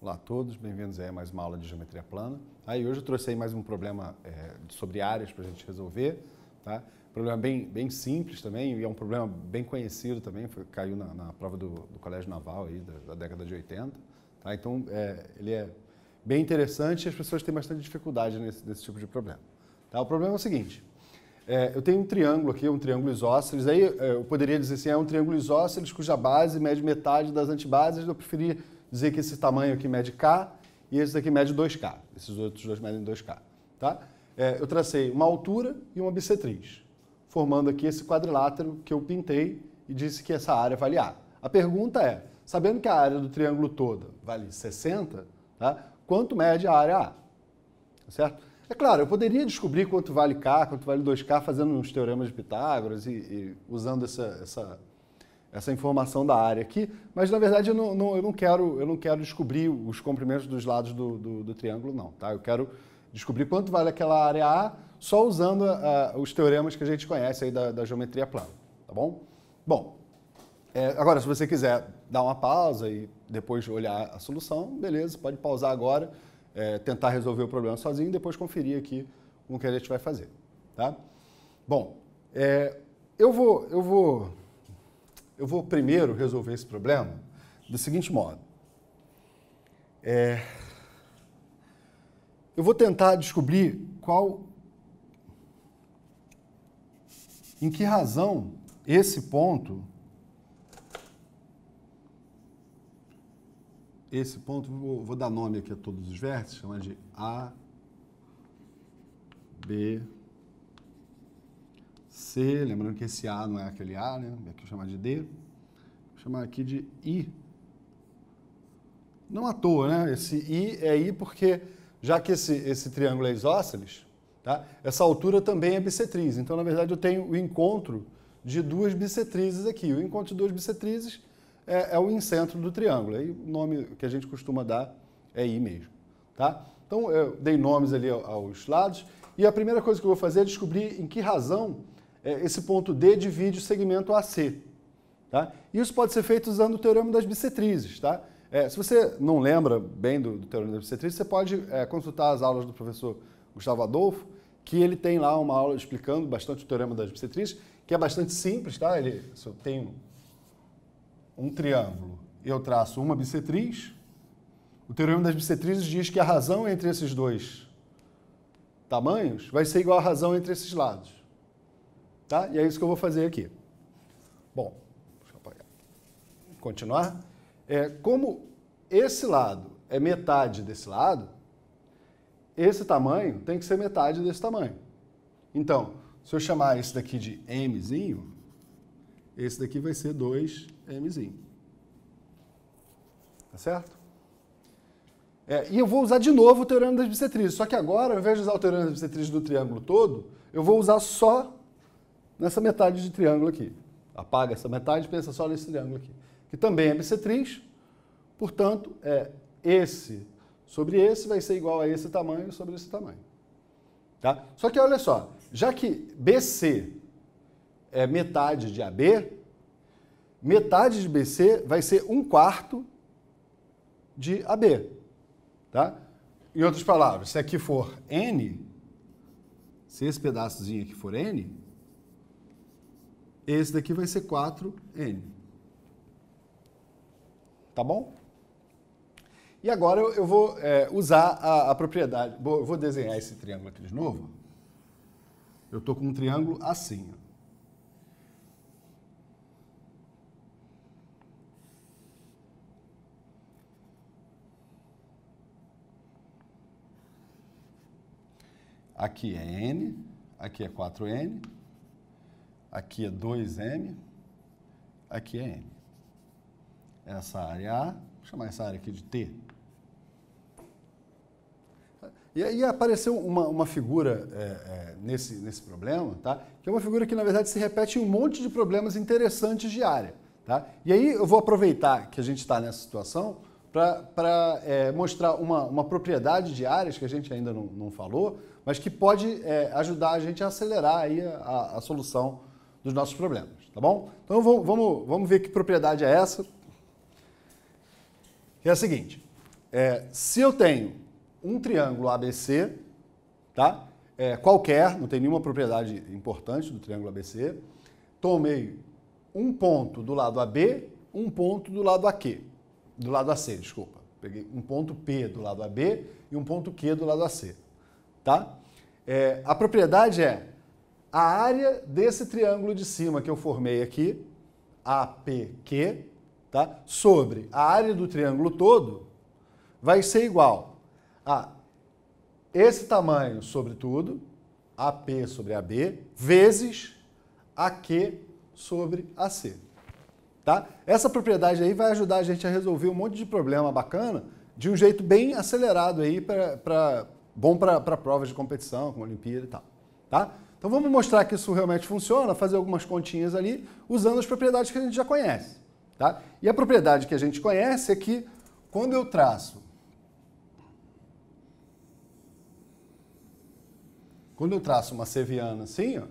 Olá a todos, bem-vindos a mais uma aula de geometria plana. Aí hoje eu trouxe aí mais um problema é, sobre áreas para a gente resolver, tá? Problema bem, bem simples também e é um problema bem conhecido também, foi, caiu na, na prova do, do, Colégio Naval aí da, da década de 80, tá? Então é, ele é bem interessante e as pessoas têm bastante dificuldade nesse, nesse tipo de problema. Tá? O problema é o seguinte, é, eu tenho um triângulo aqui, um triângulo isósceles, aí é, eu poderia dizer assim, é um triângulo isósceles cuja base mede metade das antibases, eu preferia dizer que esse tamanho aqui mede K e esse daqui mede 2K. Esses outros dois medem 2K. Tá? É, eu tracei uma altura e uma bissetriz, formando aqui esse quadrilátero que eu pintei e disse que essa área vale A. A pergunta é, sabendo que a área do triângulo toda vale 60, tá? quanto mede a área A? Tá certo? É claro, eu poderia descobrir quanto vale K, quanto vale 2K, fazendo uns teoremas de Pitágoras e, e usando essa, essa essa informação da área aqui, mas na verdade eu não, não, eu não, quero, eu não quero descobrir os comprimentos dos lados do, do, do, triângulo, não. Tá? Eu quero descobrir quanto vale aquela área A só usando uh, os teoremas que a gente conhece aí da, da geometria plana, tá bom? Bom, é, agora se você quiser dar uma pausa e depois olhar a solução, beleza, pode pausar agora, é, tentar resolver o problema sozinho e depois conferir aqui o que a gente vai fazer, tá? Bom, é, eu vou... Eu vou eu vou primeiro resolver esse problema do seguinte modo. É, eu vou tentar descobrir qual. Em que razão esse ponto. Esse ponto, vou, dar nome aqui a todos os vértices, chamar de A, B, C, lembrando que esse A não é aquele A, né? Aqui chamar de D. Vou chamar aqui de I. Não à toa, né? Esse I é I porque, já que esse, esse triângulo é isósceles, tá? essa altura também é bissetriz. Então, na verdade, eu tenho o encontro de duas bissetrizes aqui. O encontro de duas bissetrizes é, é o incentro do triângulo. Aí o nome que a gente costuma dar é I mesmo. Tá? Então, eu dei nomes ali aos lados. E a primeira coisa que eu vou fazer é descobrir em que razão é, esse ponto D divide o segmento AC. Tá? Isso pode ser feito usando o teorema das bissetrizes. Tá? É, se você não lembra bem do, do teorema das bissetrizes, você pode é, consultar as aulas do professor Gustavo Adolfo, que ele tem lá uma aula explicando bastante o teorema das bissetrizes, que é bastante simples. Tá? Ele se eu tenho um triângulo, eu traço uma bissetriz. O teorema das bissetrizes diz que a razão entre esses dois tamanhos vai ser igual à razão entre esses lados. Tá? E é isso que eu vou fazer aqui. Bom, deixa eu apagar. Continuar. É, como esse lado é metade desse lado, esse tamanho tem que ser metade desse tamanho. Então, se eu chamar esse daqui de mzinho, esse daqui vai ser 2mzinho. Tá certo? É, e eu vou usar de novo o teorema das bissetrizes, só que agora, ao invés de usar o teorema das bissetrizes do triângulo todo, eu vou usar só nessa metade de triângulo aqui. Apaga essa metade e pensa só nesse triângulo aqui, que também é bissetriz, portanto, é esse sobre esse vai ser igual a esse tamanho sobre esse tamanho. Tá? Só que olha só, já que BC é metade de AB, metade de BC vai ser um quarto de AB. Tá? Em outras palavras, se aqui for N, se esse pedaçozinho aqui for N, esse daqui vai ser 4N. Tá bom? E agora eu vou é, usar a, a propriedade. Vou, eu vou desenhar esse triângulo aqui de novo. Eu estou com um triângulo assim. Ó. Aqui é N, aqui é 4N, Aqui é 2M, aqui é M. Essa área A, vou chamar essa área aqui de T. E aí apareceu uma, uma figura é, é, nesse, nesse problema, tá? que é uma figura que, na verdade, se repete em um monte de problemas interessantes de área. Tá? E aí eu vou aproveitar que a gente está nessa situação para é, mostrar uma, uma propriedade de áreas que a gente ainda não, não falou, mas que pode é, ajudar a gente a acelerar aí a, a, a solução dos nossos problemas, tá bom? Então vamos, vamos, vamos ver que propriedade é essa. É a seguinte, é, se eu tenho um triângulo ABC, tá? É, qualquer, não tem nenhuma propriedade importante do triângulo ABC, tomei um ponto do lado AB, um ponto do lado AQ, do lado AC, desculpa. Peguei um ponto P do lado AB e um ponto Q do lado AC, tá? É, a propriedade é a área desse triângulo de cima que eu formei aqui, APQ, tá? sobre a área do triângulo todo, vai ser igual a esse tamanho sobre tudo, AP sobre AB, vezes AQ sobre AC. Tá? Essa propriedade aí vai ajudar a gente a resolver um monte de problema bacana de um jeito bem acelerado aí, pra, pra bom para provas de competição, como Olimpíada e tal. Tá? Então vamos mostrar que isso realmente funciona, fazer algumas continhas ali, usando as propriedades que a gente já conhece. Tá? E a propriedade que a gente conhece é que quando eu traço quando eu traço uma seviana assim, ó,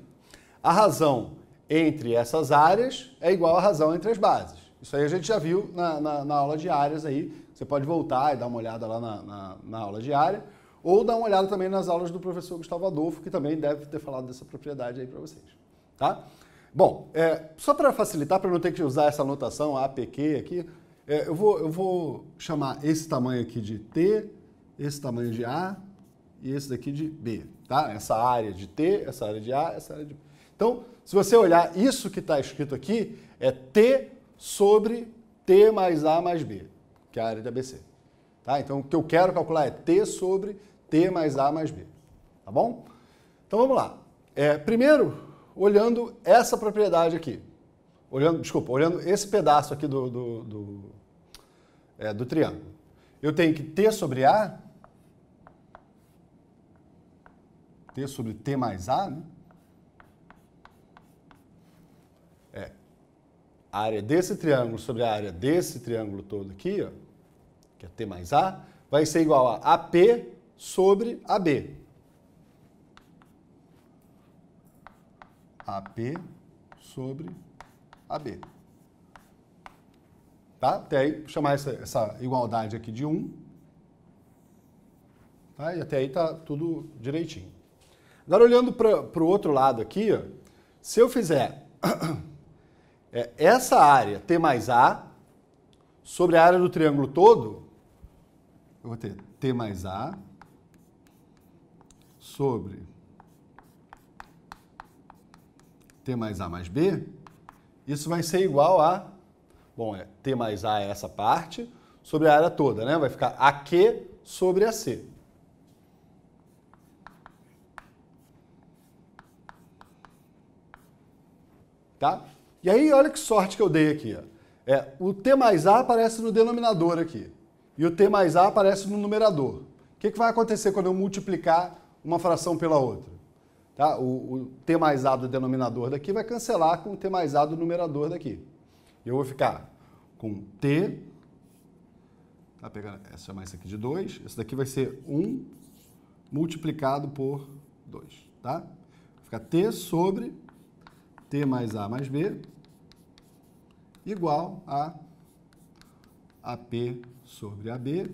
a razão entre essas áreas é igual à razão entre as bases. Isso aí a gente já viu na, na, na aula de áreas aí. Você pode voltar e dar uma olhada lá na, na, na aula de área. Ou dá uma olhada também nas aulas do professor Gustavo Adolfo, que também deve ter falado dessa propriedade aí para vocês. Tá? Bom, é, só para facilitar, para não ter que usar essa notação APQ aqui, é, eu, vou, eu vou chamar esse tamanho aqui de T, esse tamanho de A e esse daqui de B. Tá? Essa área de T, essa área de A, essa área de B. Então, se você olhar isso que está escrito aqui, é T sobre T mais A mais B, que é a área de ABC. Tá? Então, o que eu quero calcular é T sobre T mais A mais B. Tá bom? Então vamos lá. É, primeiro, olhando essa propriedade aqui. Olhando, desculpa, olhando esse pedaço aqui do, do, do, é, do triângulo. Eu tenho que T sobre A, T sobre T mais A, né? É, a área desse triângulo sobre a área desse triângulo todo aqui, ó, que é T mais A, vai ser igual a AP sobre AB. AP sobre AB. Tá? Até aí, chamar essa, essa igualdade aqui de 1. Tá? E até aí tá tudo direitinho. Agora, olhando para o outro lado aqui, ó, se eu fizer é, essa área T mais A sobre a área do triângulo todo, eu vou ter T mais A sobre T mais A mais B, isso vai ser igual a, bom, é T mais A é essa parte, sobre a área toda, né? Vai ficar AQ sobre AC. Tá? E aí, olha que sorte que eu dei aqui. Ó. É, o T mais A aparece no denominador aqui. E o T mais A aparece no numerador. O que, que vai acontecer quando eu multiplicar uma fração pela outra. Tá? O, o T mais A do denominador daqui vai cancelar com o T mais A do numerador daqui. Eu vou ficar com T, tá pegando, é chamar isso aqui de 2, isso daqui vai ser 1 um multiplicado por 2, tá? Vai ficar T sobre T mais A mais B igual a AP sobre AB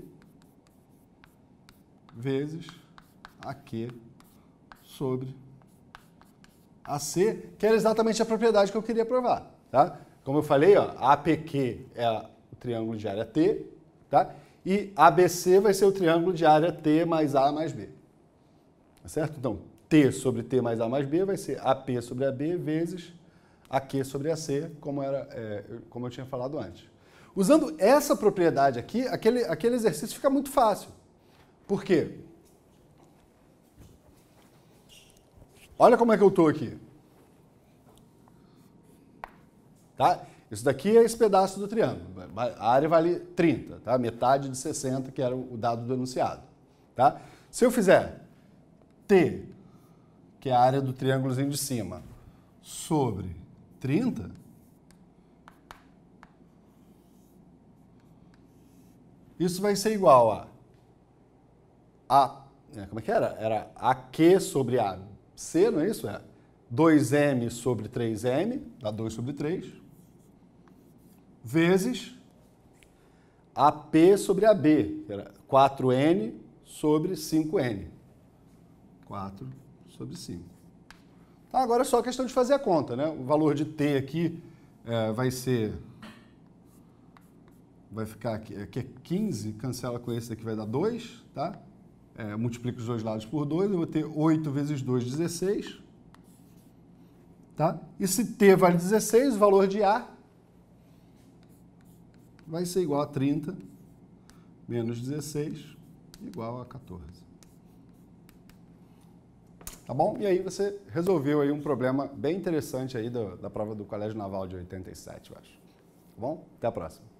vezes AQ sobre AC, que era exatamente a propriedade que eu queria provar. Tá? Como eu falei, ó, APQ é o triângulo de área T, tá? e ABC vai ser o triângulo de área T mais A mais B. Tá certo? Então, T sobre T mais A mais B vai ser AP sobre AB vezes AQ sobre AC, como, era, é, como eu tinha falado antes. Usando essa propriedade aqui, aquele, aquele exercício fica muito fácil. Por quê? Olha como é que eu estou aqui. Tá? Isso daqui é esse pedaço do triângulo. A área vale 30, tá? metade de 60, que era o dado do enunciado. Tá? Se eu fizer T, que é a área do triângulozinho de cima, sobre 30, isso vai ser igual a, a né, como é que era? Era AQ sobre A, C, não é isso? É 2m sobre 3m, dá 2 sobre 3, vezes AP sobre AB, que era 4n sobre 5n. 4 sobre 5. Tá, agora é só questão de fazer a conta, né? O valor de T aqui é, vai ser... Vai ficar aqui, aqui é 15, é cancela com esse aqui, vai dar 2, tá? é, multiplico os dois lados por 2, eu vou ter 8 vezes 2, 16. Tá? E se t vale 16, o valor de A vai ser igual a 30 menos 16 igual a 14. Tá bom? E aí você resolveu aí um problema bem interessante aí do, da prova do Colégio Naval de 87, eu acho. Tá bom? Até a próxima.